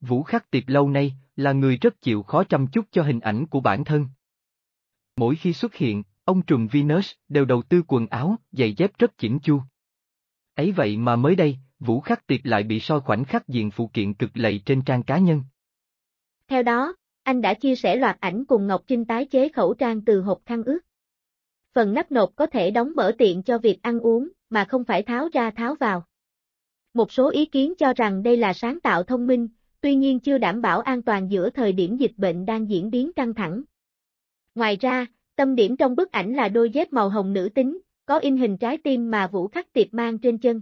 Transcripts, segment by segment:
Vũ Khắc Tiệp lâu nay là người rất chịu khó chăm chút cho hình ảnh của bản thân. Mỗi khi xuất hiện, ông trùm Venus đều đầu tư quần áo, giày dép rất chỉnh chu. Ấy vậy mà mới đây, Vũ Khắc Tiệp lại bị soi khoảnh khắc diện phụ kiện cực lầy trên trang cá nhân. Theo đó, anh đã chia sẻ loạt ảnh cùng Ngọc Trinh tái chế khẩu trang từ hộp khăn ướt. Phần nắp nộp có thể đóng mở tiện cho việc ăn uống, mà không phải tháo ra tháo vào. Một số ý kiến cho rằng đây là sáng tạo thông minh, tuy nhiên chưa đảm bảo an toàn giữa thời điểm dịch bệnh đang diễn biến căng thẳng. Ngoài ra, tâm điểm trong bức ảnh là đôi dép màu hồng nữ tính, có in hình trái tim mà Vũ Khắc Tiệp mang trên chân.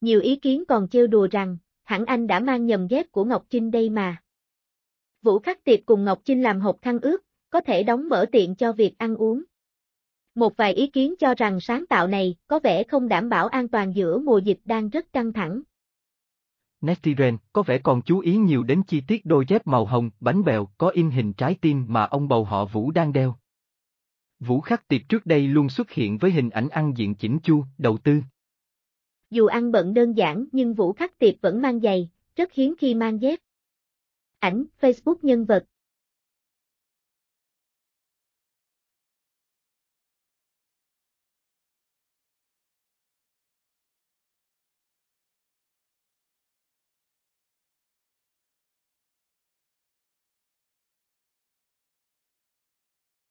Nhiều ý kiến còn trêu đùa rằng, hẳn anh đã mang nhầm dép của Ngọc Trinh đây mà. Vũ Khắc Tiệp cùng Ngọc Trinh làm hộp khăn ướt, có thể đóng mở tiện cho việc ăn uống. Một vài ý kiến cho rằng sáng tạo này có vẻ không đảm bảo an toàn giữa mùa dịch đang rất căng thẳng. Netiren, có vẻ còn chú ý nhiều đến chi tiết đôi dép màu hồng, bánh bèo, có in hình trái tim mà ông bầu họ Vũ đang đeo. Vũ khắc tiệp trước đây luôn xuất hiện với hình ảnh ăn diện chỉnh chu, đầu tư. Dù ăn bận đơn giản nhưng Vũ khắc tiệp vẫn mang giày, rất hiếm khi mang dép. Ảnh, Facebook nhân vật,